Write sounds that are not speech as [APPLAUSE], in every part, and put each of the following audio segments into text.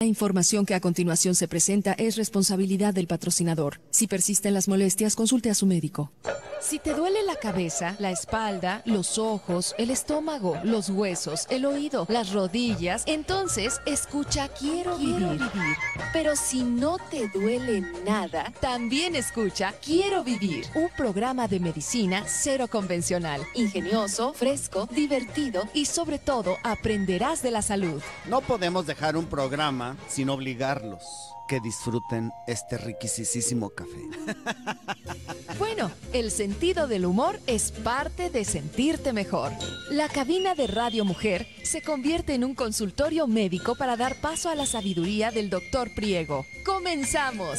La información que a continuación se presenta es responsabilidad del patrocinador. Si persisten las molestias, consulte a su médico. Si te duele la cabeza, la espalda, los ojos, el estómago, los huesos, el oído, las rodillas, entonces escucha Quiero, vivir. Pero si no te duele nada, también escucha Quiero vivir. Un programa de medicina cero convencional, ingenioso, fresco, divertido y sobre todo aprenderás de la salud. No podemos dejar un programa sin obligarlos que disfruten este riquisísimo café. [LAUGHS] Bueno, el sentido del humor es parte de sentirte mejor. La cabina de Radio Mujer se convierte en un consultorio médico para dar paso a la sabiduría del doctor Priego. ¡Comenzamos!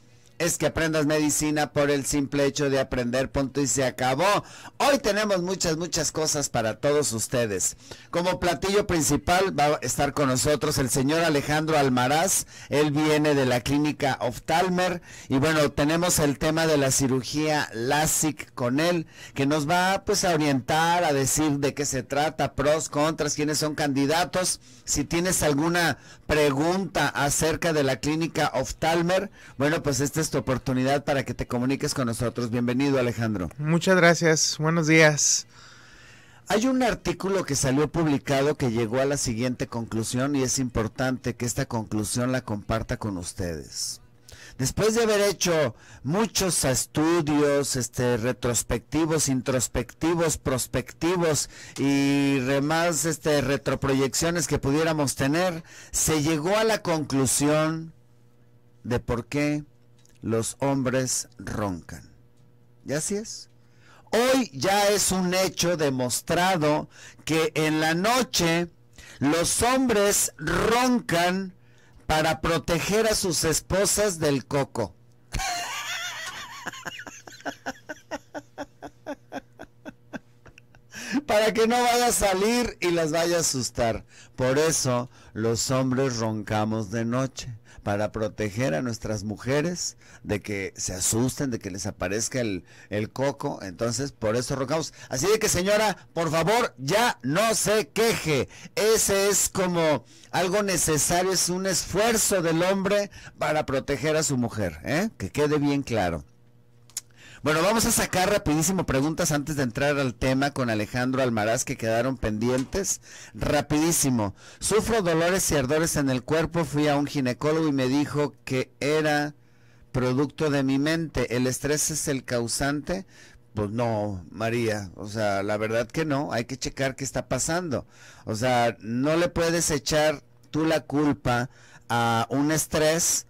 es que aprendas medicina por el simple hecho de aprender, punto y se acabó. Hoy tenemos muchas, muchas cosas para todos ustedes. Como platillo principal va a estar con nosotros el señor Alejandro Almaraz, él viene de la clínica Oftalmer y bueno, tenemos el tema de la cirugía LASIC con él, que nos va pues a orientar, a decir de qué se trata, pros, contras, quiénes son candidatos, si tienes alguna pregunta acerca de la clínica Oftalmer, bueno, pues esta es tu oportunidad para que te comuniques con nosotros. Bienvenido, Alejandro. Muchas gracias. Buenos días. Hay un artículo que salió publicado que llegó a la siguiente conclusión y es importante que esta conclusión la comparta con ustedes después de haber hecho muchos estudios este, retrospectivos, introspectivos, prospectivos y demás este, retroproyecciones que pudiéramos tener, se llegó a la conclusión de por qué los hombres roncan. Y así es. Hoy ya es un hecho demostrado que en la noche los hombres roncan para proteger a sus esposas del coco. para que no vaya a salir y las vaya a asustar. Por eso los hombres roncamos de noche para proteger a nuestras mujeres de que se asusten, de que les aparezca el, el coco. Entonces, por eso rogamos. Así de que, señora, por favor, ya no se queje. Ese es como algo necesario, es un esfuerzo del hombre para proteger a su mujer, ¿eh? que quede bien claro. Bueno, vamos a sacar rapidísimo preguntas antes de entrar al tema con Alejandro Almaraz que quedaron pendientes. Rapidísimo. Sufro dolores y ardores en el cuerpo. Fui a un ginecólogo y me dijo que era producto de mi mente. ¿El estrés es el causante? Pues no, María, o sea, la verdad que no, hay que checar qué está pasando. O sea, no le puedes echar tú la culpa a un estrés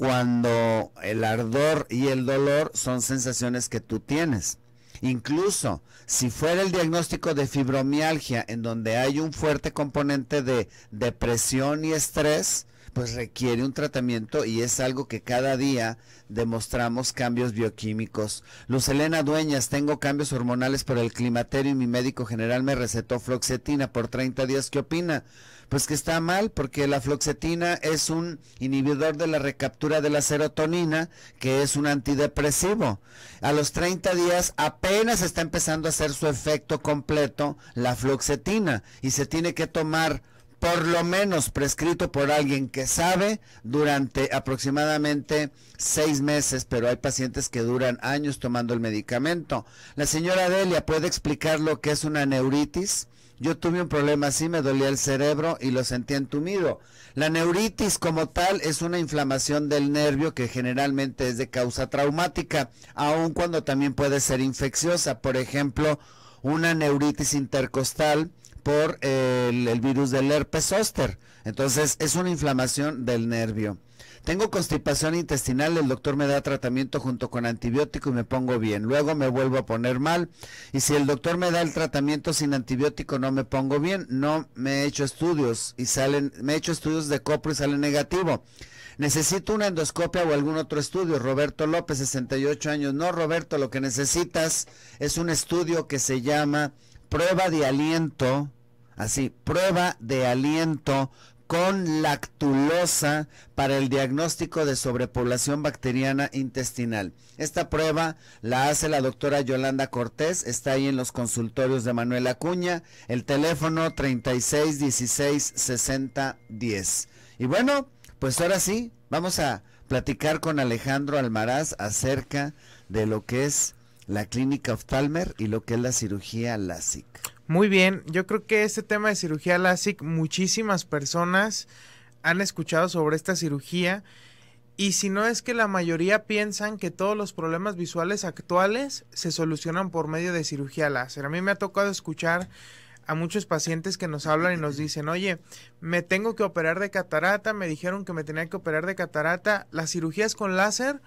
cuando el ardor y el dolor son sensaciones que tú tienes. Incluso si fuera el diagnóstico de fibromialgia, en donde hay un fuerte componente de depresión y estrés, pues requiere un tratamiento y es algo que cada día demostramos cambios bioquímicos. Luz Elena Dueñas, tengo cambios hormonales por el climaterio y mi médico general me recetó floxetina por 30 días. ¿Qué opina? pues que está mal porque la floxetina es un inhibidor de la recaptura de la serotonina, que es un antidepresivo. A los 30 días apenas está empezando a hacer su efecto completo la floxetina y se tiene que tomar por lo menos prescrito por alguien que sabe durante aproximadamente seis meses, pero hay pacientes que duran años tomando el medicamento. La señora Delia puede explicar lo que es una neuritis yo tuve un problema así, me dolía el cerebro y lo sentía entumido. La neuritis como tal es una inflamación del nervio que generalmente es de causa traumática, aun cuando también puede ser infecciosa. Por ejemplo, una neuritis intercostal por el, virus del herpes zóster. Entonces es una inflamación del nervio. Tengo constipación intestinal, el doctor me da tratamiento junto con antibiótico y me pongo bien. Luego me vuelvo a poner mal. Y si el doctor me da el tratamiento sin antibiótico, no me pongo bien. No me he hecho estudios y salen, me he hecho estudios de copro y sale negativo. Necesito una endoscopia o algún otro estudio. Roberto López, 68 años. No, Roberto, lo que necesitas es un estudio que se llama prueba de aliento. Así, prueba de aliento con lactulosa para el diagnóstico de sobrepoblación bacteriana intestinal. Esta prueba la hace la doctora Yolanda Cortés, está ahí en los consultorios de Manuel Acuña, el teléfono 36 16 Y bueno, pues ahora sí, vamos a platicar con Alejandro Almaraz acerca de lo que es la clínica Oftalmer y lo que es la cirugía LASIK. Muy bien, yo creo que este tema de cirugía láser, muchísimas personas han escuchado sobre esta cirugía y si no es que la mayoría piensan que todos los problemas visuales actuales se solucionan por medio de cirugía láser. A mí me ha tocado escuchar a muchos pacientes que nos hablan y nos dicen, oye, me tengo que operar de catarata, me dijeron que me tenía que operar de catarata, las cirugías con láser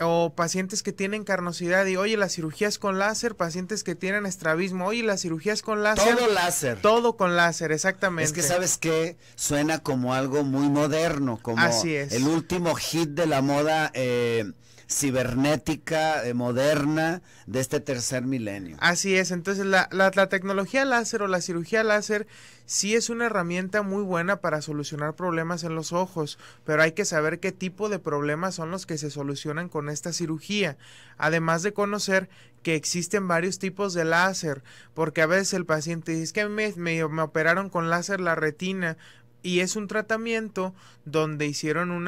o pacientes que tienen carnosidad y oye, las cirugías con láser, pacientes que tienen estrabismo, oye, las cirugías con láser. Todo láser. Todo con láser, exactamente. Es que sabes que suena como algo muy moderno, como Así es. el último hit de la moda eh, cibernética eh, moderna de este tercer milenio. Así es, entonces la, tecnología láser o la cirugía láser sí es una herramienta muy buena para solucionar problemas en los ojos, pero hay que saber qué tipo de problemas son los que se solucionan con esta cirugía, además de conocer que existen varios tipos de láser, porque a veces el paciente dice que me operaron con láser la retina, y es un tratamiento donde hicieron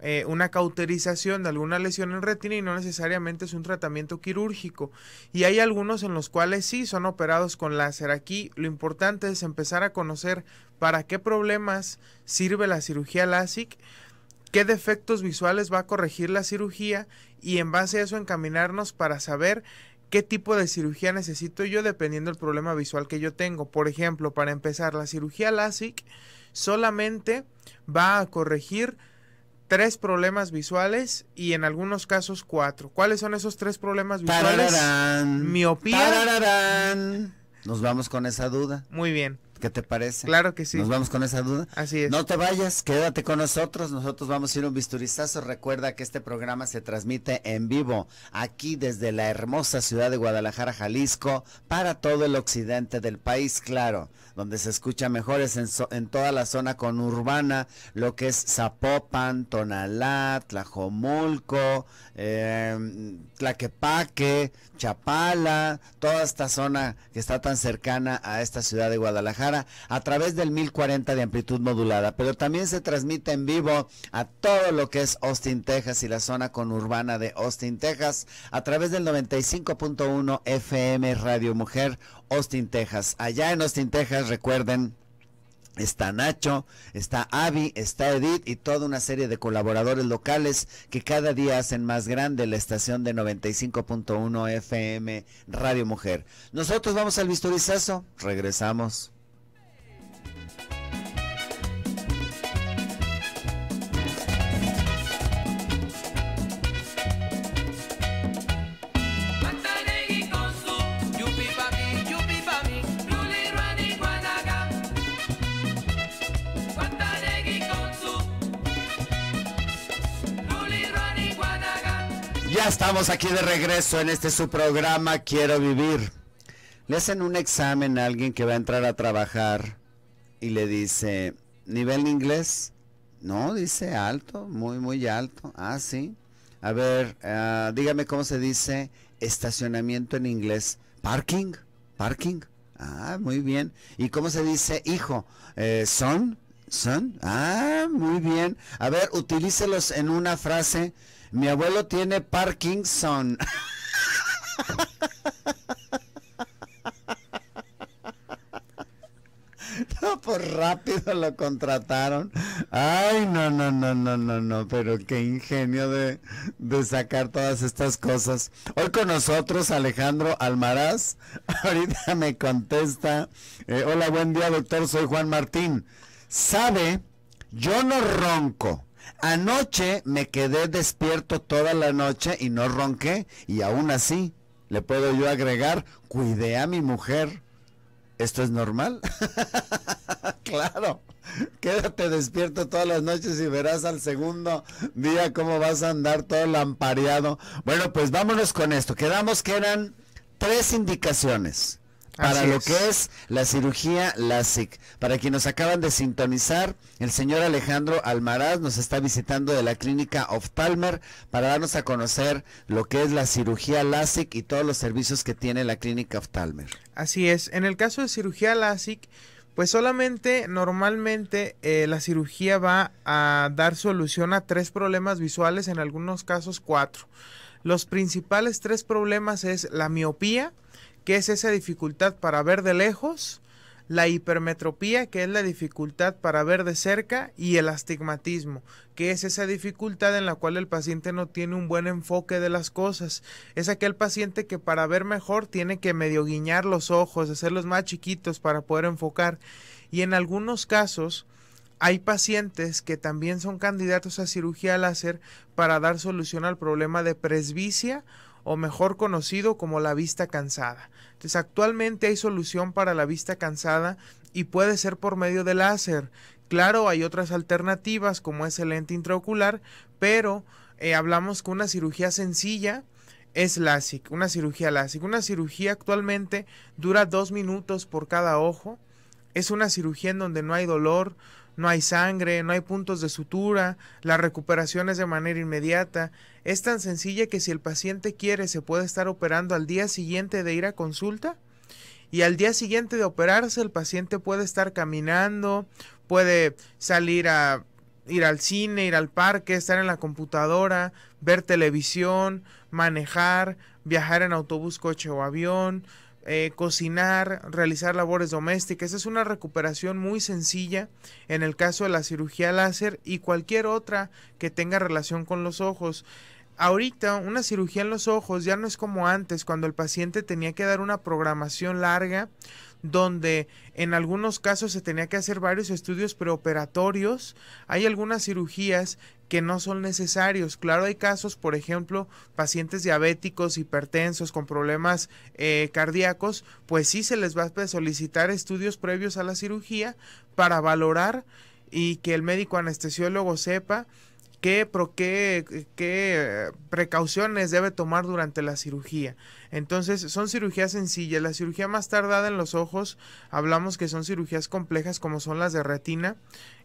eh, una, cauterización de alguna lesión en retina y no necesariamente es un tratamiento quirúrgico. Y hay algunos en los cuales sí son operados con láser. Aquí lo importante es empezar a conocer para qué problemas sirve la cirugía LASIK, qué defectos visuales va a corregir la cirugía y en base a eso encaminarnos para saber ¿Qué tipo de cirugía necesito yo dependiendo del problema visual que yo tengo? Por ejemplo, para empezar, la cirugía LASIK solamente va a corregir tres problemas visuales y en algunos casos cuatro. ¿Cuáles son esos tres problemas visuales? Tarararán, Miopía. Nos vamos con esa duda. Muy bien. ¿Qué te parece? Claro que sí. Nos vamos con esa duda. Así es. No te vayas, quédate con nosotros. Nosotros vamos a ir un bisturizazo. Recuerda que este programa se transmite en vivo aquí desde la hermosa ciudad de Guadalajara, Jalisco, para todo el occidente del país, claro. Donde se escucha mejor es en, toda la zona conurbana, lo que es Zapopan, Tonalá, Tlajomulco, em, Tlaquepaque, Chapala, toda esta zona que está tan cercana a esta ciudad de Guadalajara a través del 1040 de amplitud modulada, pero también se transmite en vivo a todo lo que es Austin, Texas y la zona conurbana de Austin, Texas a través del 95.1 FM Radio Mujer Austin, Texas. Allá en Austin, Texas, recuerden, Está Nacho, está Avi, está Edith y toda una serie de colaboradores locales que cada día hacen más grande la estación de 95.1 FM Radio Mujer. Nosotros vamos al Visturizazo, regresamos. estamos aquí de regreso en este su programa Quiero Vivir. Le hacen un examen a alguien que va a entrar a trabajar y le dice, ¿nivel inglés? No, dice alto, muy, muy alto. Ah, sí. A ver, ah, dígame cómo se dice estacionamiento en inglés. Parking, parking. Ah, muy bien. ¿Y cómo se dice hijo? Eh, son, son. Ah, muy bien. A ver, utilícelos en una frase. Mi abuelo tiene Parkinson. No, por pues rápido lo contrataron. Ay, no, no, no, no, no, no, pero qué ingenio de, sacar todas estas cosas. Hoy con nosotros Alejandro Almaraz, [LAUGHS] ahorita me contesta, eh, hola, buen día doctor, soy Juan Martín. ¿Sabe? Yo no ronco, Anoche me quedé despierto toda la noche y no ronqué y aún así le puedo yo agregar, cuidé a mi mujer. ¿Esto es normal? [LAUGHS] claro. Quédate despierto todas las noches y verás al segundo día cómo vas a andar todo lampareado. Bueno, pues vámonos con esto. Quedamos que eran tres indicaciones para lo que es la cirugía LASIK. Para quienes nos acaban de sintonizar, el señor Alejandro Almaraz nos está visitando de la clínica Oftalmer para darnos a conocer lo que es la cirugía LASIK y todos los servicios que tiene la clínica Oftalmer. Así es, en el caso de cirugía LASIK, pues solamente normalmente eh, la cirugía va a dar solución a tres problemas visuales, en algunos casos cuatro. Los principales tres problemas es la miopía, que es esa dificultad para ver de lejos, la hipermetropía, que es la dificultad para ver de cerca, y el astigmatismo, que es esa dificultad en la cual el paciente no tiene un buen enfoque de las cosas. Es aquel paciente que para ver mejor tiene que medio guiñar los ojos, hacerlos más chiquitos para poder enfocar. Y en algunos casos, hay pacientes que también son candidatos a cirugía láser para dar solución al problema de presbicia o mejor conocido como la vista cansada. Entonces actualmente hay solución para la vista cansada y puede ser por medio de láser. Claro, hay otras alternativas como es el lente intraocular, pero eh, hablamos con una cirugía sencilla es LASIK, una cirugía LASIK. Una cirugía actualmente dura dos minutos por cada ojo. Es una cirugía en donde no hay dolor, no hay sangre, no hay puntos de sutura, la recuperación es de manera inmediata. Es tan sencilla que si el paciente quiere se puede estar operando al día siguiente de ir a consulta y al día siguiente de operarse el paciente puede estar caminando, puede salir a ir al cine, ir al parque, estar en la computadora, ver televisión, manejar, viajar en autobús, coche o avión, eh, cocinar, realizar labores domésticas. Es una recuperación muy sencilla en el caso de la cirugía láser y cualquier otra que tenga relación con los ojos. Ahorita una cirugía en los ojos ya no es como antes, cuando el paciente tenía que dar una programación larga, donde en algunos casos se tenía que hacer varios estudios preoperatorios. Hay algunas cirugías que no son necesarios. Claro, hay casos, por ejemplo, pacientes diabéticos, hipertensos, con problemas eh, cardíacos, pues sí se les va a solicitar estudios previos a la cirugía para valorar y que el médico anestesiólogo sepa qué, qué, qué precauciones debe tomar durante la cirugía. Entonces, son cirugías sencillas. La cirugía más tardada en los ojos, hablamos que son cirugías complejas como son las de retina,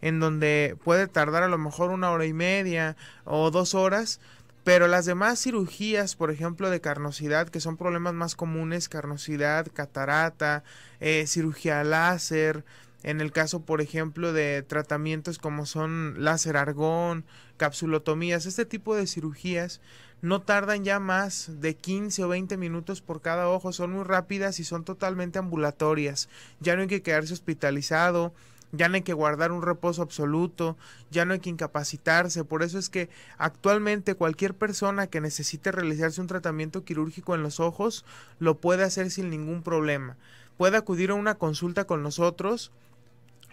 en donde puede tardar a lo mejor una hora y media o dos horas. Pero las demás cirugías, por ejemplo, de carnosidad, que son problemas más comunes, carnosidad, catarata, eh, cirugía láser, en el caso, por ejemplo, de tratamientos como son láser argón, capsulotomías, este tipo de cirugías no tardan ya más de 15 o 20 minutos por cada ojo, son muy rápidas y son totalmente ambulatorias. Ya no hay que quedarse hospitalizado, ya no hay que guardar un reposo absoluto, ya no hay que incapacitarse. Por eso es que actualmente cualquier persona que necesite realizarse un tratamiento quirúrgico en los ojos lo puede hacer sin ningún problema. Puede acudir a una consulta con nosotros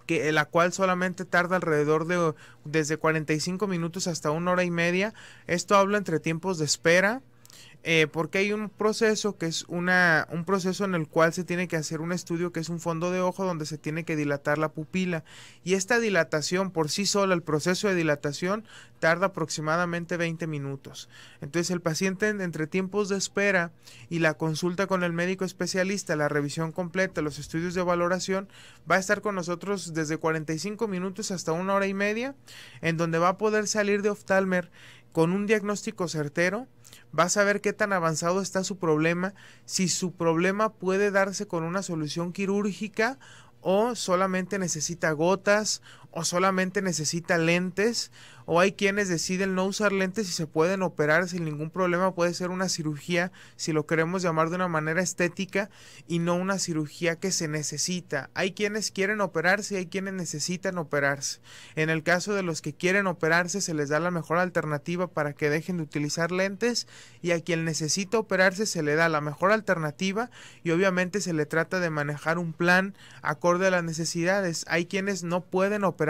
que la cual solamente tarda alrededor de desde 45 minutos hasta una hora y media. Esto habla entre tiempos de espera, eh, porque hay un proceso que es una, un proceso en el cual se tiene que hacer un estudio que es un fondo de ojo donde se tiene que dilatar la pupila y esta dilatación por sí sola, el proceso de dilatación tarda aproximadamente 20 minutos. Entonces el paciente entre tiempos de espera y la consulta con el médico especialista, la revisión completa, los estudios de valoración, va a estar con nosotros desde 45 minutos hasta una hora y media, en donde va a poder salir de oftalmer con un diagnóstico certero, vas a ver qué tan avanzado está su problema, si su problema puede darse con una solución quirúrgica o solamente necesita gotas o solamente necesita lentes o hay quienes deciden no usar lentes y se pueden operar sin ningún problema, puede ser una cirugía, si lo queremos llamar de una manera estética y no una cirugía que se necesita. Hay quienes quieren operarse y hay quienes necesitan operarse. En el caso de los que quieren operarse se les da la mejor alternativa para que dejen de utilizar lentes y a quien necesita operarse se le da la mejor alternativa y obviamente se le trata de manejar un plan acorde a las necesidades. Hay quienes no pueden operarse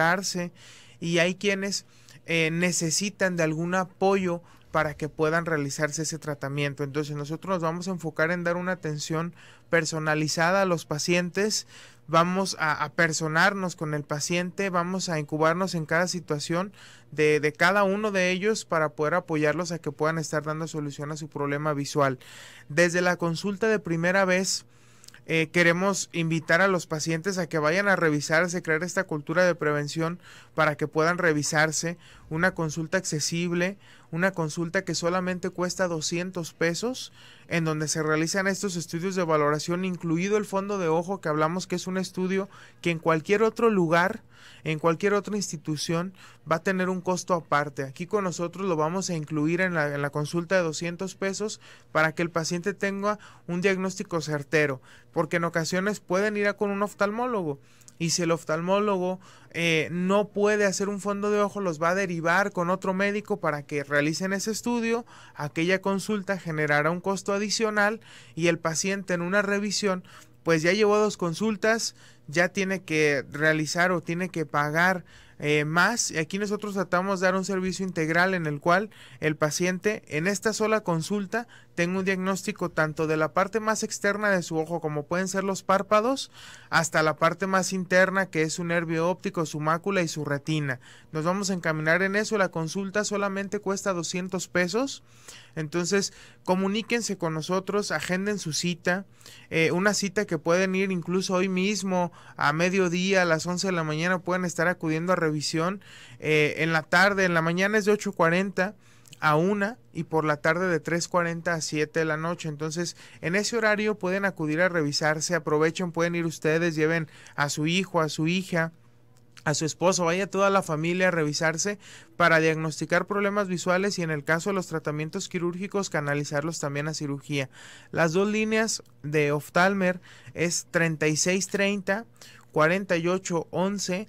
y hay quienes eh, necesitan de algún apoyo para que puedan realizarse ese tratamiento. Entonces nosotros nos vamos a enfocar en dar una atención personalizada a los pacientes, vamos a, personarnos con el paciente, vamos a incubarnos en cada situación de, de, cada uno de ellos para poder apoyarlos a que puedan estar dando solución a su problema visual. Desde la consulta de primera vez, eh, queremos invitar a los pacientes a que vayan a revisarse, crear esta cultura de prevención para que puedan revisarse. Una consulta accesible, una consulta que solamente cuesta 200 pesos, en donde se realizan estos estudios de valoración, incluido el fondo de ojo, que hablamos que es un estudio que en cualquier otro lugar en cualquier otra institución va a tener un costo aparte. Aquí con nosotros lo vamos a incluir en la, consulta de 200 pesos para que el paciente tenga un diagnóstico certero, porque en ocasiones pueden ir a con un oftalmólogo y si el oftalmólogo eh, no puede hacer un fondo de ojo, los va a derivar con otro médico para que realicen ese estudio. Aquella consulta generará un costo adicional y el paciente en una revisión, pues ya llevó dos consultas, ya tiene que realizar o tiene que pagar eh, más. Aquí nosotros tratamos de dar un servicio integral en el cual el paciente en esta sola consulta tenga un diagnóstico tanto de la parte más externa de su ojo como pueden ser los párpados hasta la parte más interna que es su nervio óptico, su mácula y su retina. Nos vamos a encaminar en eso. La consulta solamente cuesta 200 pesos. Entonces, comuníquense con nosotros, agenden su cita, eh, una cita que pueden ir incluso hoy mismo a mediodía, a las 11 de la mañana pueden estar acudiendo a revisión eh, en la tarde, en la mañana es de 8.40 a 1 y por la tarde de 3.40 a 7 de la noche. Entonces, en ese horario pueden acudir a revisarse, aprovechen, pueden ir ustedes, lleven a su hijo, a su hija a su esposo, vaya toda la familia a revisarse para diagnosticar problemas visuales y en el caso de los tratamientos quirúrgicos canalizarlos también a cirugía. Las dos líneas de Oftalmer es 3630 4811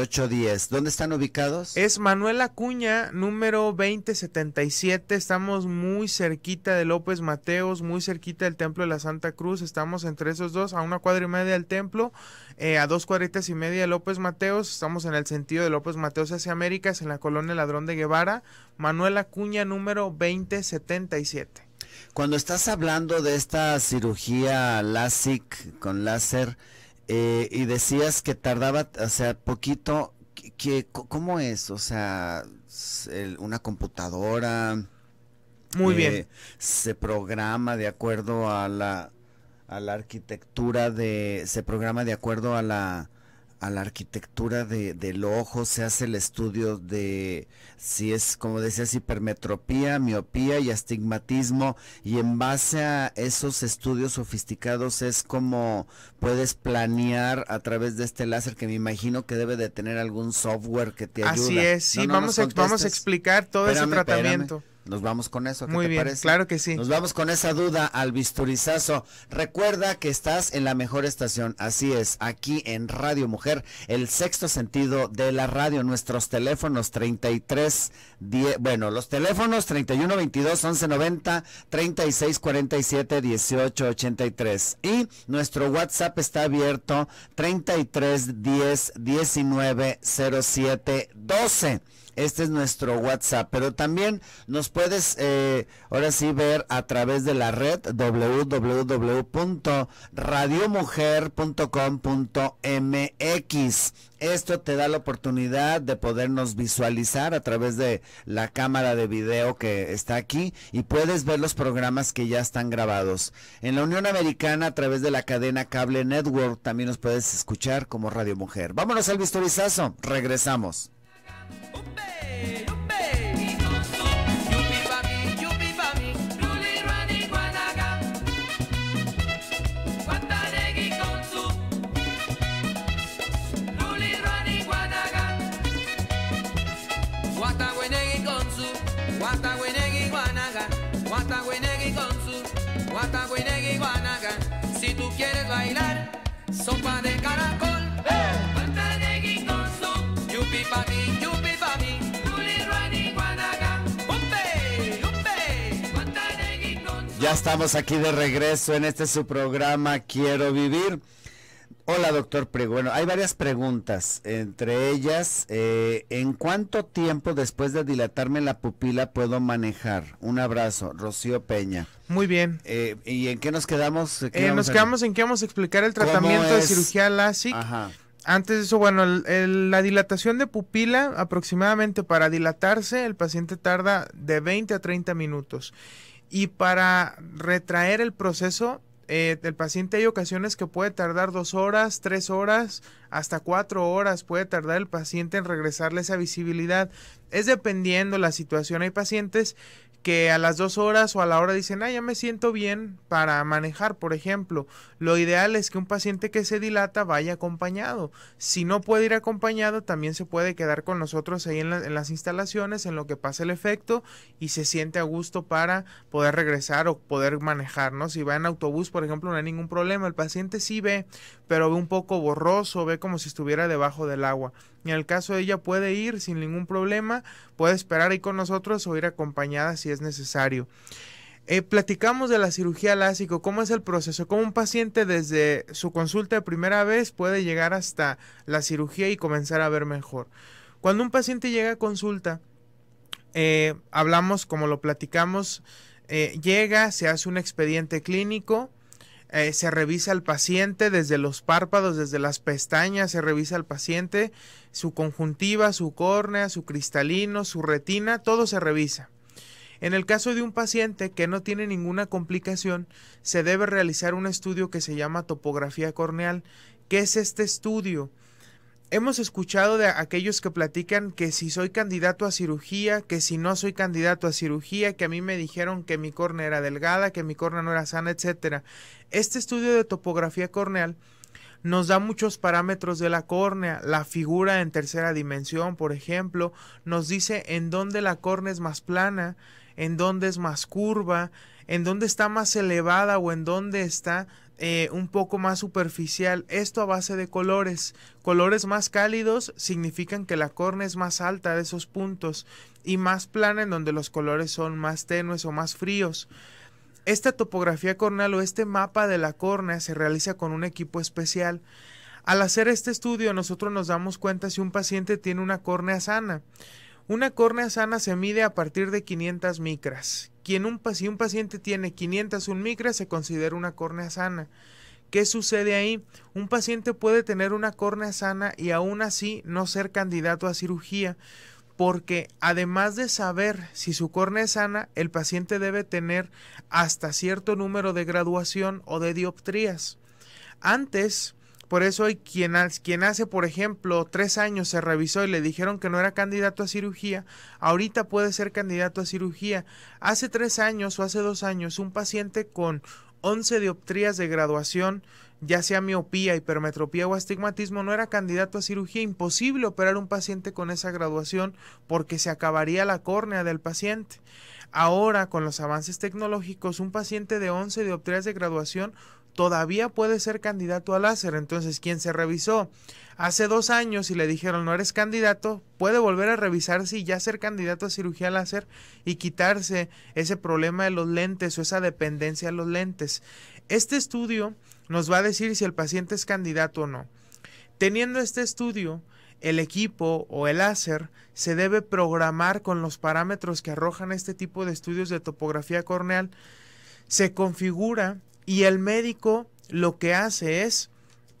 ocho diez. ¿Dónde están ubicados? Es Manuel Acuña, número 2077. Estamos muy cerquita de López Mateos, muy cerquita del Templo de la Santa Cruz. Estamos entre esos dos, a una cuadra y media del templo, eh, a dos cuadritas y media de López Mateos. Estamos en el sentido de López Mateos hacia Américas, en la colonia Ladrón de Guevara. Manuel Acuña, número 2077. Cuando estás hablando de esta cirugía lasic con láser, eh, y decías que tardaba, o sea, poquito, que, ¿cómo es? O sea, una computadora. Muy eh, bien. Se programa de acuerdo a la, a la arquitectura de, se programa de acuerdo a la, a la arquitectura de, del ojo, se hace el estudio de si es, como decías, hipermetropía, miopía y astigmatismo, y en base a esos estudios sofisticados es como puedes planear a través de este láser que me imagino que debe de tener algún software que te ayude. Así es, sí, vamos, a, vamos a explicar todo ese tratamiento. Nos vamos con eso. ¿qué Muy bien, claro que sí. Nos vamos con esa duda al bisturizazo. Recuerda que estás en la mejor estación, así es, aquí en Radio Mujer, el sexto sentido de la radio. Nuestros teléfonos 3310, bueno, los teléfonos 3122-1190, 3647-1883. Y nuestro WhatsApp está abierto 3310 10 12. Este es nuestro WhatsApp, pero también nos puedes eh, ahora sí ver a través de la red www.radiomujer.com.mx. Esto te da la oportunidad de podernos visualizar a través de la cámara de video que está aquí y puedes ver los programas que ya están grabados. En la Unión Americana, a través de la cadena Cable Network, también nos puedes escuchar como Radio Mujer. Vámonos al vistorizazo, regresamos. Ope, ope. Yupi pam, yupi pam. Truly runi Guanaga. Guata wenegí con su. Truly runi Guanaga. Guata wenegí con su. Guata wenegí Guanaga. Guata con su. Guata wenegí Guanaga. Si tú quieres bailar, sopa de caracol. Ope, ¡Eh! guata wenegí con su. Yupi pam. Ya estamos aquí de regreso en este su programa Quiero Vivir. Hola, doctor Prego. Bueno, hay varias preguntas. Entre ellas, eh, ¿en cuánto tiempo después de dilatarme la pupila puedo manejar? Un abrazo, Rocío Peña. Muy bien. Eh, ¿Y en qué nos quedamos? Eh, nos quedamos en que vamos a explicar el tratamiento de cirugía LASIK. Ajá. Antes de eso, bueno, la dilatación de pupila, aproximadamente para dilatarse, el paciente tarda de 20 a 30 minutos. Y para retraer el proceso, eh, el paciente hay ocasiones que puede tardar dos horas, tres horas, hasta cuatro horas puede tardar el paciente en regresarle esa visibilidad. Es dependiendo la situación. Hay pacientes que a las dos horas o a la hora dicen, ah, ya me siento bien para manejar, por ejemplo. Lo ideal es que un paciente que se dilata vaya acompañado. Si no puede ir acompañado, también se puede quedar con nosotros ahí en, las instalaciones, en lo que pasa el efecto y se siente a gusto para poder regresar o poder manejar, Si va en autobús, por ejemplo, no hay ningún problema. El paciente sí ve, pero ve un poco borroso, ve como si estuviera debajo del agua. En al caso ella puede ir sin ningún problema, puede esperar ahí con nosotros o ir acompañada si es necesario. Eh, platicamos de la cirugía lásico, cómo es el proceso, cómo un paciente desde su consulta de primera vez puede llegar hasta la cirugía y comenzar a ver mejor. Cuando un paciente llega a consulta, eh, hablamos como lo platicamos, eh, llega, se hace un expediente clínico, eh, se revisa al paciente desde los párpados, desde las pestañas, se revisa al paciente, su conjuntiva, su córnea, su cristalino, su retina, todo se revisa. En el caso de un paciente que no tiene ninguna complicación, se debe realizar un estudio que se llama topografía corneal. ¿Qué es este estudio? Hemos escuchado de aquellos que platican que si soy candidato a cirugía, que si no soy candidato a cirugía, que a mí me dijeron que mi córnea era delgada, que mi córnea no era sana, etcétera. Este estudio de topografía corneal nos da muchos parámetros de la córnea, la figura en tercera dimensión, por ejemplo, nos dice en dónde la córnea es más plana, en dónde es más curva, en dónde está más elevada o en dónde está eh, un poco más superficial. Esto a base de colores. Colores más cálidos significan que la córnea es más alta de esos puntos y más plana en donde los colores son más tenues o más fríos. Esta topografía cornal o este mapa de la córnea se realiza con un equipo especial. Al hacer este estudio nosotros nos damos cuenta si un paciente tiene una córnea sana. Una córnea sana se mide a partir de 500 micras si un paciente tiene 500 micras, se considera una córnea sana. ¿Qué sucede ahí? Un paciente puede tener una córnea sana y aún así no ser candidato a cirugía, porque además de saber si su córnea es sana, el paciente debe tener hasta cierto número de graduación o de dioptrías. Antes, por eso hay quien, quien hace, por ejemplo, tres años se revisó y le dijeron que no era candidato a cirugía, ahorita puede ser candidato a cirugía. Hace tres años o hace dos años, un paciente con 11 dioptrías de graduación, ya sea miopía, hipermetropía o astigmatismo, no era candidato a cirugía. Imposible operar un paciente con esa graduación porque se acabaría la córnea del paciente. Ahora, con los avances tecnológicos, un paciente de 11 dioptrías de graduación todavía puede ser candidato al láser. Entonces, quien se revisó hace dos años y le dijeron no eres candidato, puede volver a revisarse y ya ser candidato a cirugía láser y quitarse ese problema de los lentes o esa dependencia de los lentes. Este estudio nos va a decir si el paciente es candidato o no. Teniendo este estudio, el equipo o el láser se debe programar con los parámetros que arrojan este tipo de estudios de topografía corneal. Se configura y el médico lo que hace es,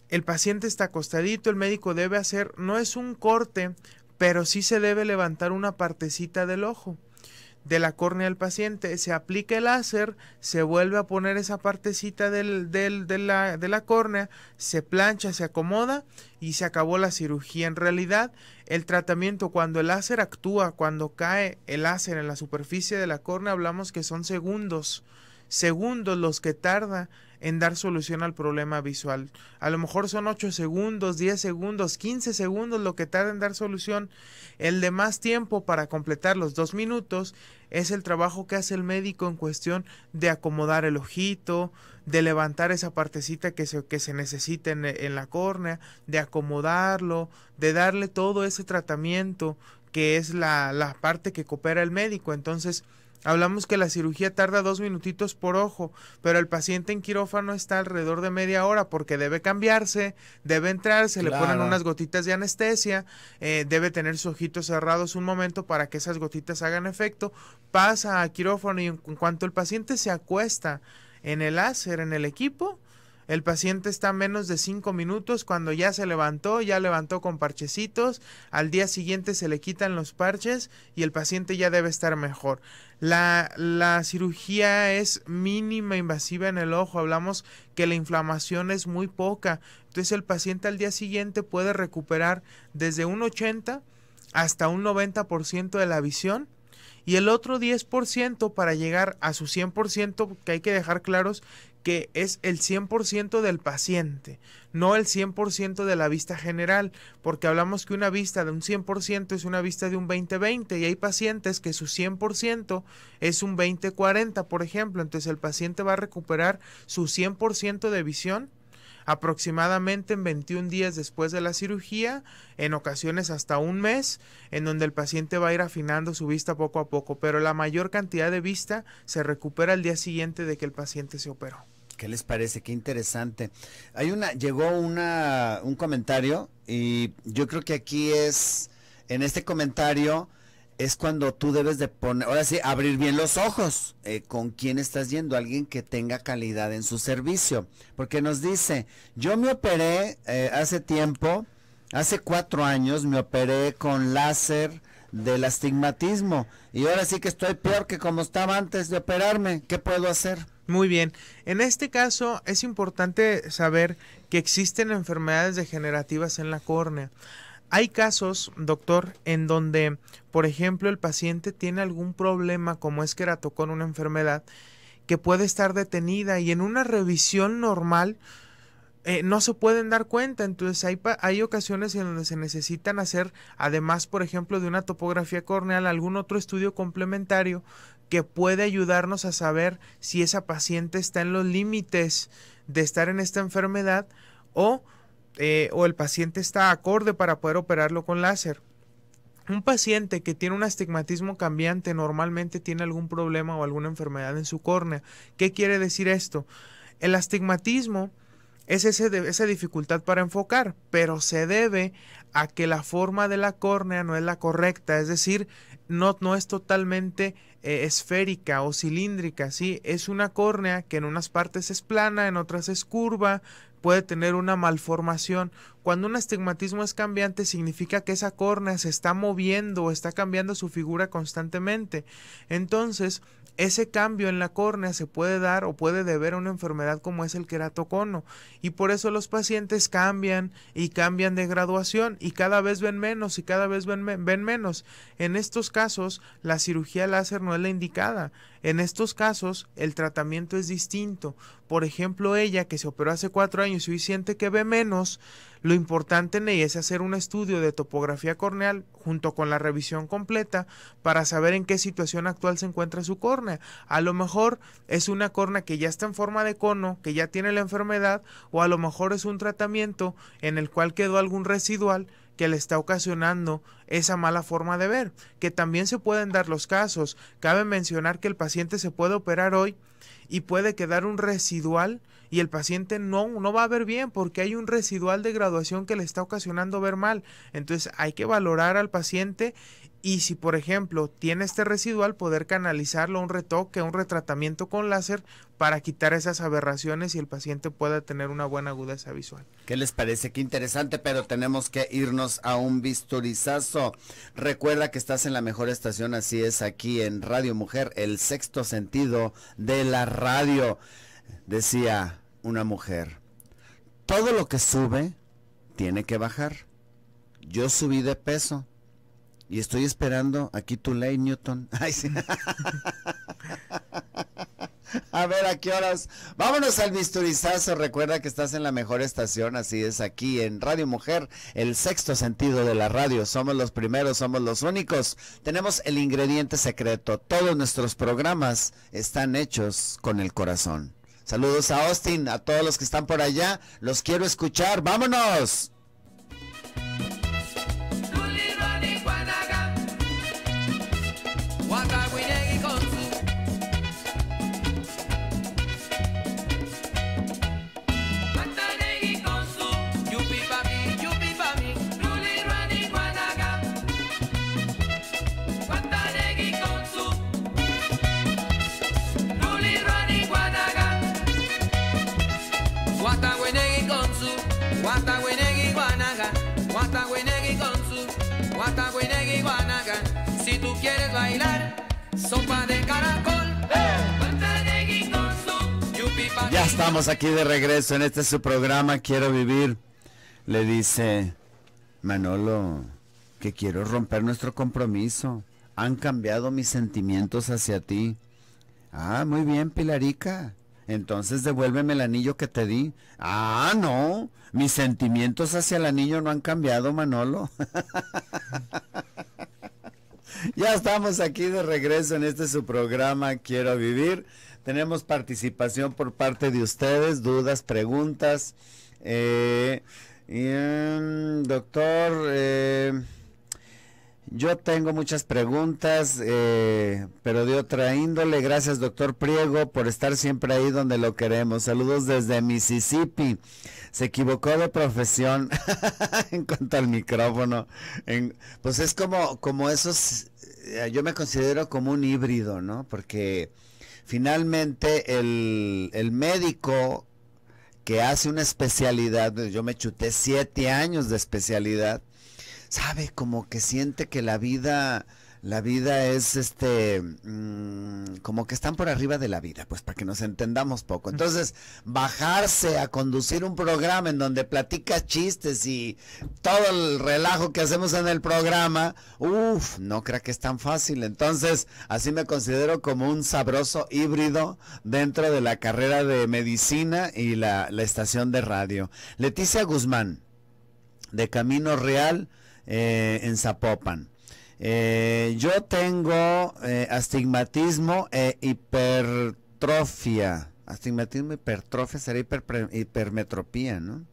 el paciente está acostadito, el médico debe hacer, no es un corte, pero sí se debe levantar una partecita del ojo de la córnea del paciente, se aplica el láser, se vuelve a poner esa partecita del, del, de, la, de, la, córnea, se plancha, se acomoda y se acabó la cirugía. En realidad, el tratamiento cuando el láser actúa, cuando cae el láser en la superficie de la córnea, hablamos que son segundos segundos los que tarda en dar solución al problema visual. A lo mejor son 8 segundos, 10 segundos, 15 segundos lo que tarda en dar solución. El de más tiempo para completar los dos minutos es el trabajo que hace el médico en cuestión de acomodar el ojito, de levantar esa partecita que se, que se necesita en, en la córnea, de acomodarlo, de darle todo ese tratamiento que es la, la parte que coopera el médico. Entonces, Hablamos que la cirugía tarda dos minutitos por ojo, pero el paciente en quirófano está alrededor de media hora porque debe cambiarse, debe entrar, se le ponen unas gotitas de anestesia, eh, debe tener sus ojitos cerrados un momento para que esas gotitas hagan efecto, pasa a quirófano y en cuanto el paciente se acuesta en el láser, en el equipo, el paciente está menos de 5 minutos cuando ya se levantó, ya levantó con parchecitos, al día siguiente se le quitan los parches y el paciente ya debe estar mejor. La, la, cirugía es mínima invasiva en el ojo, hablamos que la inflamación es muy poca, entonces el paciente al día siguiente puede recuperar desde un 80 hasta un 90% de la visión y el otro 10% para llegar a su 100%, que hay que dejar claros que es el 100% del paciente, no el 100% de la vista general, porque hablamos que una vista de un 100% es una vista de un 20-20 y hay pacientes que su 100% es un 20-40, por ejemplo, entonces el paciente va a recuperar su 100% de visión aproximadamente en 21 días después de la cirugía, en ocasiones hasta un mes, en donde el paciente va a ir afinando su vista poco a poco, pero la mayor cantidad de vista se recupera al día siguiente de que el paciente se operó. ¿Qué les parece? Qué interesante. Hay una, llegó una, un comentario y yo creo que aquí es, en este comentario es cuando tú debes de poner, ahora sí, abrir bien los ojos eh, con quién estás yendo, alguien que tenga calidad en su servicio. Porque nos dice, yo me operé eh, hace tiempo, hace cuatro años me operé con láser del astigmatismo y ahora sí que estoy peor que como estaba antes de operarme. ¿Qué puedo hacer? Muy bien. En este caso es importante saber que existen enfermedades degenerativas en la córnea. Hay casos, doctor, en donde, por ejemplo, el paciente tiene algún problema como es con una enfermedad que puede estar detenida y en una revisión normal eh, no se pueden dar cuenta. Entonces hay, hay ocasiones en donde se necesitan hacer, además, por ejemplo, de una topografía corneal, algún otro estudio complementario que puede ayudarnos a saber si esa paciente está en los límites de estar en esta enfermedad o, eh, o el paciente está acorde para poder operarlo con láser. Un paciente que tiene un astigmatismo cambiante normalmente tiene algún problema o alguna enfermedad en su córnea. ¿Qué quiere decir esto? El astigmatismo es esa dificultad para enfocar, pero se debe a que la forma de la córnea no es la correcta, es decir, no, no es totalmente eh, esférica o cilíndrica, ¿sí? Es una córnea que en unas partes es plana, en otras es curva, puede tener una malformación. Cuando un astigmatismo es cambiante significa que esa córnea se está moviendo o está cambiando su figura constantemente. Entonces, ese cambio en la córnea se puede dar o puede deber a una enfermedad como es el queratocono y por eso los pacientes cambian y cambian de graduación y cada vez ven menos y cada vez ven, menos. En estos casos la cirugía láser no es la indicada. En estos casos, el tratamiento es distinto. Por ejemplo, ella que se operó hace cuatro años y hoy siente que ve menos, lo importante en ella es hacer un estudio de topografía corneal junto con la revisión completa para saber en qué situación actual se encuentra su córnea. A lo mejor es una córnea que ya está en forma de cono, que ya tiene la enfermedad, o a lo mejor es un tratamiento en el cual quedó algún residual que le está ocasionando esa mala forma de ver, que también se pueden dar los casos. Cabe mencionar que el paciente se puede operar hoy y puede quedar un residual y el paciente no, no va a ver bien porque hay un residual de graduación que le está ocasionando ver mal. Entonces hay que valorar al paciente y si, por ejemplo, tiene este residual, poder canalizarlo un retoque, un retratamiento con láser para quitar esas aberraciones y el paciente pueda tener una buena agudeza visual. ¿Qué les parece? Qué interesante, pero tenemos que irnos a un bisturizazo. Recuerda que estás en la mejor estación, así es, aquí en Radio Mujer, el sexto sentido de la radio. Decía una mujer, todo lo que sube tiene que bajar. Yo subí de peso y estoy esperando aquí tu ley, Newton. [LAUGHS] Ay, sí. A ver, ¿a qué horas? Vámonos al Misturizazo. Recuerda que estás en la mejor estación, así es, aquí en Radio Mujer, el sexto sentido de la radio. Somos los primeros, somos los únicos. Tenemos el ingrediente secreto. Todos nuestros programas están hechos con el corazón. Saludos a Austin, a todos los que están por allá. Los quiero escuchar. ¡Vámonos! ¡Eh! Ya estamos aquí de regreso en este su programa Quiero Vivir. Le dice Manolo que quiero romper nuestro compromiso. Han cambiado mis sentimientos hacia ti. Ah, muy bien, Pilarica. Entonces devuélveme el anillo que te di. Ah, no. Mis sentimientos hacia el anillo no han cambiado, Manolo. [LAUGHS] Ya estamos aquí de regreso en este su programa Quiero Vivir. Tenemos participación por parte de ustedes, dudas, preguntas. Eh, em, doctor, eh, yo tengo muchas preguntas, eh, pero de otra Gracias, doctor Priego, por estar siempre ahí donde lo queremos. Saludos desde Mississippi. Se equivocó de profesión [LAUGHS] en cuanto al micrófono. pues es como, como esos eh, yo me considero como un híbrido, ¿no? Porque finalmente el, el médico que hace una especialidad, pues, yo me chuté siete años de especialidad, sabe como que siente que la vida la vida es este, mm, como que están por arriba de la vida, pues para que nos entendamos poco. Entonces, bajarse a conducir un programa en donde platicas chistes y todo el relajo que hacemos en el programa, uff, no creo que es tan fácil. Entonces, así me considero como un sabroso híbrido dentro de la carrera de medicina y la, estación de radio. Leticia Guzmán, de Camino Real eh, en Zapopan. Eh, yo tengo eh, astigmatismo e hipertrofia. Astigmatismo, e hipertrofia, sería hipermetropía, ¿no?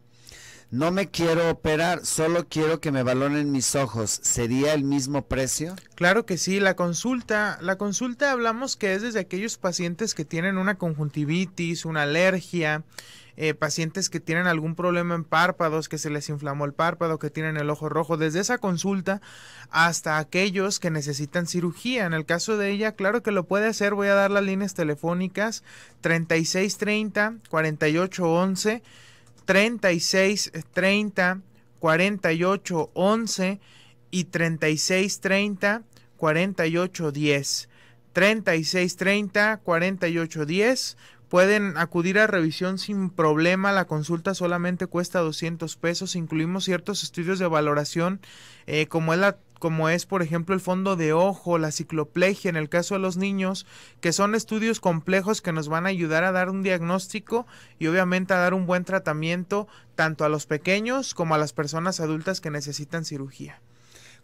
No me quiero operar, solo quiero que me valoren mis ojos. ¿Sería el mismo precio? Claro que sí, la consulta, la consulta hablamos que es desde aquellos pacientes que tienen una conjuntivitis, una alergia, eh, pacientes que tienen algún problema en párpados, que se les inflamó el párpado, que tienen el ojo rojo, desde esa consulta hasta aquellos que necesitan cirugía. En el caso de ella, claro que lo puede hacer, voy a dar las líneas telefónicas 3630 4811 3630 4811 y 3630 4810 3630 4810 Pueden acudir a revisión sin problema. La consulta solamente cuesta 200 pesos. Incluimos ciertos estudios de valoración, eh, como, es como es, por ejemplo, el fondo de ojo, la cicloplegia, en el caso de los niños, que son estudios complejos que nos van a ayudar a dar un diagnóstico y obviamente a dar un buen tratamiento tanto a los pequeños como a las personas adultas que necesitan cirugía.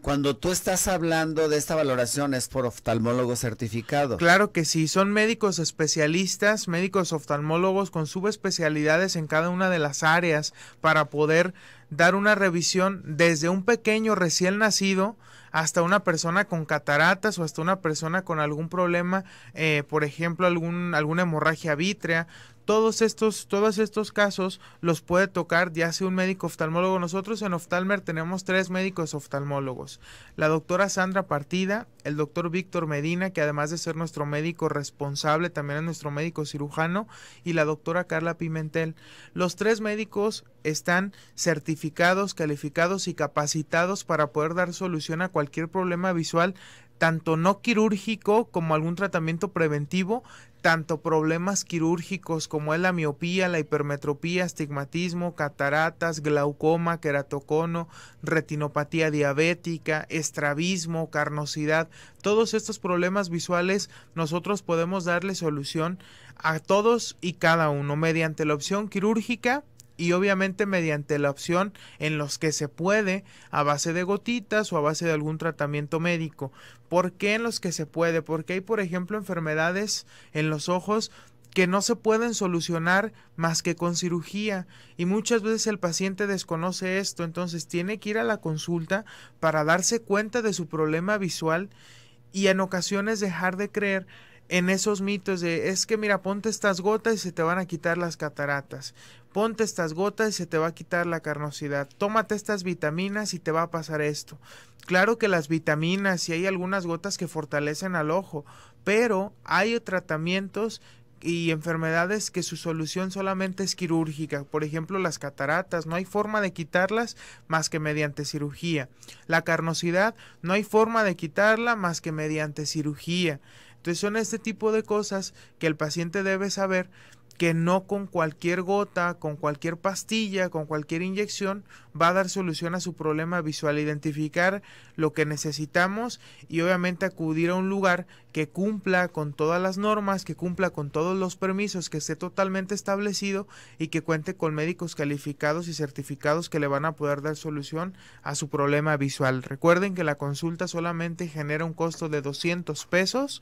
Cuando tú estás hablando de esta valoración es por oftalmólogo certificado. Claro que sí, son médicos especialistas, médicos oftalmólogos con subespecialidades en cada una de las áreas para poder dar una revisión desde un pequeño recién nacido hasta una persona con cataratas o hasta una persona con algún problema, eh, por ejemplo, algún, alguna hemorragia vítrea todos estos, todos estos casos los puede tocar ya sea un médico oftalmólogo. Nosotros en Oftalmer tenemos tres médicos oftalmólogos. La doctora Sandra Partida, el doctor Víctor Medina, que además de ser nuestro médico responsable, también es nuestro médico cirujano, y la doctora Carla Pimentel. Los tres médicos están certificados, calificados y capacitados para poder dar solución a cualquier problema visual tanto no quirúrgico como algún tratamiento preventivo, tanto problemas quirúrgicos como es la miopía, la hipermetropía, astigmatismo, cataratas, glaucoma, queratocono, retinopatía diabética, estrabismo, carnosidad, todos estos problemas visuales nosotros podemos darle solución a todos y cada uno mediante la opción quirúrgica y obviamente mediante la opción en los que se puede a base de gotitas o a base de algún tratamiento médico. ¿Por qué en los que se puede? Porque hay, por ejemplo, enfermedades en los ojos que no se pueden solucionar más que con cirugía y muchas veces el paciente desconoce esto, entonces tiene que ir a la consulta para darse cuenta de su problema visual y en ocasiones dejar de creer en esos mitos de es que mira, ponte estas gotas y se te van a quitar las cataratas. Ponte estas gotas y se te va a quitar la carnosidad. Tómate estas vitaminas y te va a pasar esto. Claro que las vitaminas y hay algunas gotas que fortalecen al ojo, pero hay tratamientos y enfermedades que su solución solamente es quirúrgica, por ejemplo las cataratas, no hay forma de quitarlas más que mediante cirugía. La carnosidad, no hay forma de quitarla más que mediante cirugía. Entonces son este tipo de cosas que el paciente debe saber que no con cualquier gota, con cualquier pastilla, con cualquier inyección va a dar solución a su problema visual, identificar lo que necesitamos y obviamente acudir a un lugar que cumpla con todas las normas, que cumpla con todos los permisos, que esté totalmente establecido y que cuente con médicos calificados y certificados que le van a poder dar solución a su problema visual. Recuerden que la consulta solamente genera un costo de 200 pesos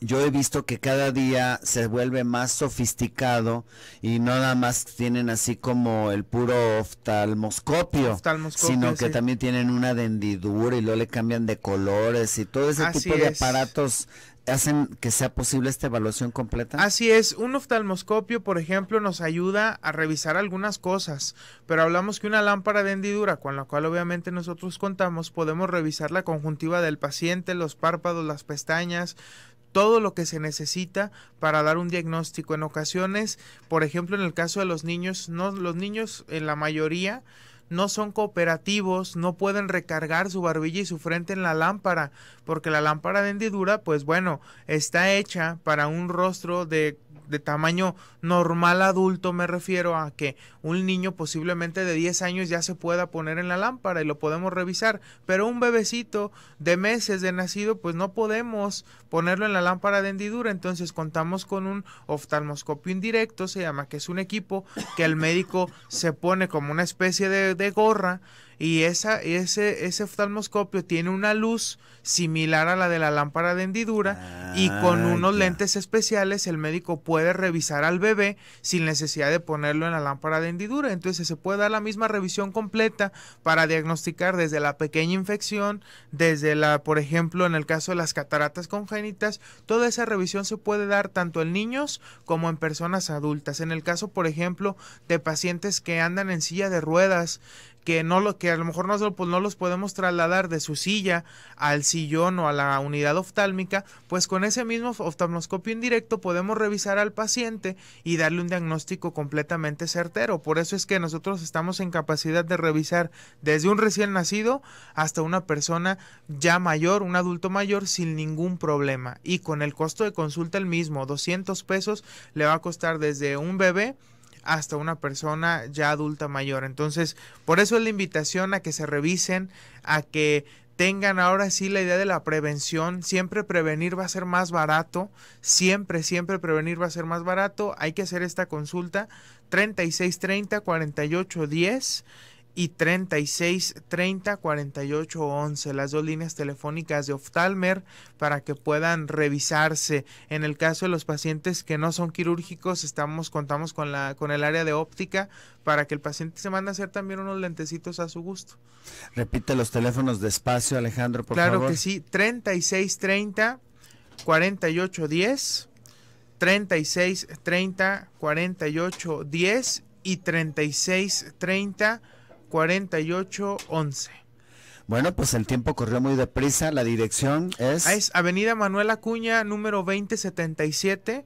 yo he visto que cada día se vuelve más sofisticado y no nada más tienen así como el puro oftalmoscopio, sino que también tienen una dendidura y luego le cambian de colores y todo ese tipo de aparatos hacen que sea posible esta evaluación completa? Así es, un oftalmoscopio, por ejemplo, nos ayuda a revisar algunas cosas, pero hablamos que una lámpara de hendidura, con la cual obviamente nosotros contamos, podemos revisar la conjuntiva del paciente, los párpados, las pestañas, todo lo que se necesita para dar un diagnóstico. En ocasiones, por ejemplo, en el caso de los niños, no, los niños en la mayoría no son cooperativos, no pueden recargar su barbilla y su frente en la lámpara, porque la lámpara de hendidura, pues bueno, está hecha para un rostro de de tamaño normal adulto me refiero a que un niño posiblemente de 10 años ya se pueda poner en la lámpara y lo podemos revisar, pero un bebecito de meses de nacido pues no podemos ponerlo en la lámpara de hendidura, entonces contamos con un oftalmoscopio indirecto, se llama, que es un equipo que el médico se pone como una especie de, de gorra y esa, ese, ese oftalmoscopio tiene una luz similar a la de la lámpara de hendidura y con ah, unos lentes especiales el médico puede revisar al bebé sin necesidad de ponerlo en la lámpara de hendidura. Entonces se puede dar la misma revisión completa para diagnosticar desde la pequeña infección, desde la, por ejemplo, en el caso de las cataratas congénitas, toda esa revisión se puede dar tanto en niños como en personas adultas. En el caso, por ejemplo, de pacientes que andan en silla de ruedas, que no lo que a lo mejor nosotros pues, no los podemos trasladar de su silla al sillón o a la unidad oftálmica, pues con ese mismo oftalmoscopio indirecto podemos revisar al paciente y darle un diagnóstico completamente certero. Por eso es que nosotros estamos en capacidad de revisar desde un recién nacido hasta una persona ya mayor, un adulto mayor sin ningún problema y con el costo de consulta el mismo, 200 pesos le va a costar desde un bebé hasta una persona ya adulta mayor. Entonces, por eso es la invitación a que se revisen, a que tengan ahora sí la idea de la prevención. Siempre prevenir va a ser más barato. Siempre, siempre prevenir va a ser más barato. Hay que hacer esta consulta 3630 4810 y 36 30 las dos líneas telefónicas de Oftalmer para que puedan revisarse. En el caso de los pacientes que no son quirúrgicos, estamos contamos con la con el área de óptica para que el paciente se mande a hacer también unos lentecitos a su gusto. Repite los teléfonos despacio, Alejandro, por claro favor. Claro que sí, 36 30 48 10 y 3630... 4811. Bueno, pues el tiempo corrió muy deprisa. La dirección es. Es Avenida Manuel Acuña, número 2077.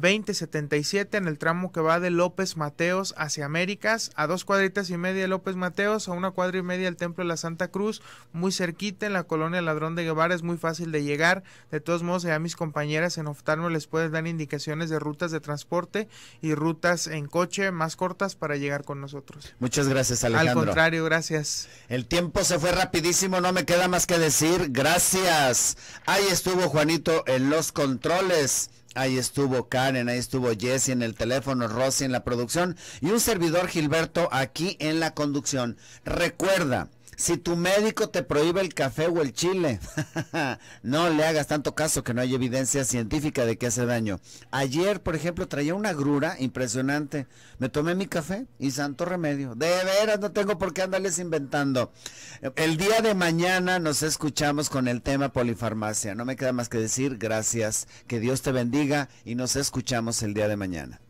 2077 en el tramo que va de López Mateos hacia Américas, a dos cuadritas y media de López Mateos, a una cuadra y media del Templo de la Santa Cruz, muy cerquita en la colonia Ladrón de Guevara, es muy fácil de llegar. De todos modos, ya mis compañeras en Oftalmo les pueden dar indicaciones de rutas de transporte y rutas en coche más cortas para llegar con nosotros. Muchas gracias, Alejandro. Al contrario, gracias. El tiempo se fue rapidísimo, no me queda más que decir gracias. Ahí estuvo Juanito en los controles. Ahí estuvo Karen, ahí estuvo Jesse en el teléfono, Rosy en la producción y un servidor Gilberto aquí en la conducción. Recuerda, si tu médico te prohíbe el café o el chile, [LAUGHS] no le hagas tanto caso que no hay evidencia científica de que hace daño. Ayer, por ejemplo, traía una grura impresionante. Me tomé mi café y santo remedio. De veras, no tengo por qué andarles inventando. El día de mañana nos escuchamos con el tema polifarmacia. No me queda más que decir gracias, que Dios te bendiga y nos escuchamos el día de mañana.